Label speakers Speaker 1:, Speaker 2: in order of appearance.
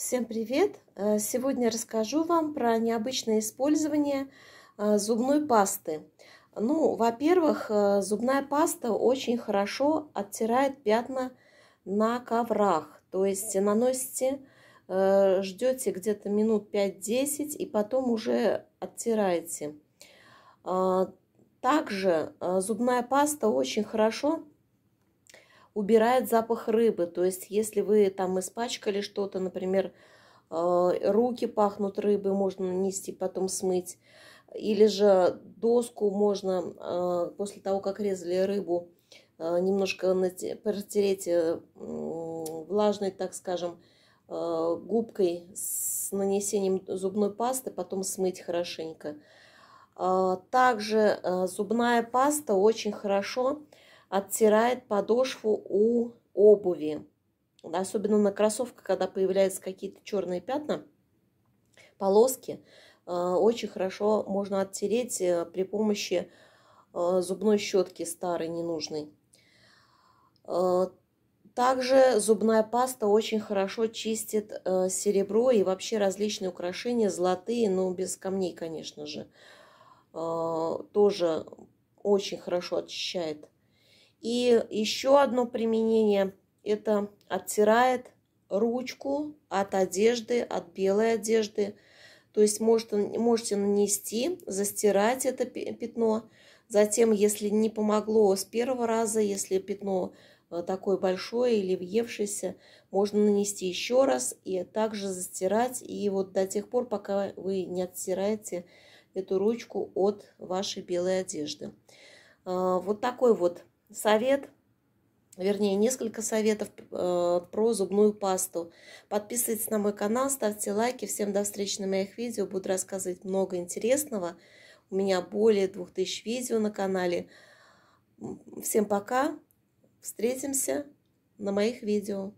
Speaker 1: Всем привет! Э, сегодня расскажу вам про необычное использование э, зубной пасты. Ну, во-первых, э, зубная паста очень хорошо оттирает пятна на коврах. То есть наносите, ждете где-то минут 5-10 и потом уже оттираете. Также зубная паста очень хорошо убирает запах рыбы. То есть, если вы там испачкали что-то, например, э, руки пахнут рыбой, можно нанести, потом смыть. Или же доску можно э, после того, как резали рыбу, э, немножко протереть влажной, так скажем, губкой с нанесением зубной пасты, потом смыть хорошенько. Также зубная паста очень хорошо оттирает подошву у обуви. Особенно на кроссовках, когда появляются какие-то черные пятна, полоски, э, очень хорошо можно оттереть э, при помощи э, зубной щетки старой, ненужной. Также зубная паста очень хорошо чистит серебро и вообще различные украшения, золотые, но ну, без камней, конечно же. Тоже очень хорошо очищает и еще одно применение – это оттирает ручку от одежды, от белой одежды. То есть может, можете нанести, застирать это пятно. Затем, если не помогло с первого раза, если пятно э, такое большое или въевшееся, можно нанести еще раз и также застирать. И вот до тех пор, пока вы не оттираете эту ручку от вашей белой одежды. А, вот такой вот совет, вернее, несколько советов э, про зубную пасту. Подписывайтесь на мой канал, ставьте лайки. Всем до встречи на моих видео. Буду рассказывать много интересного. У меня более 2000 видео на канале. Всем пока. Встретимся на моих видео.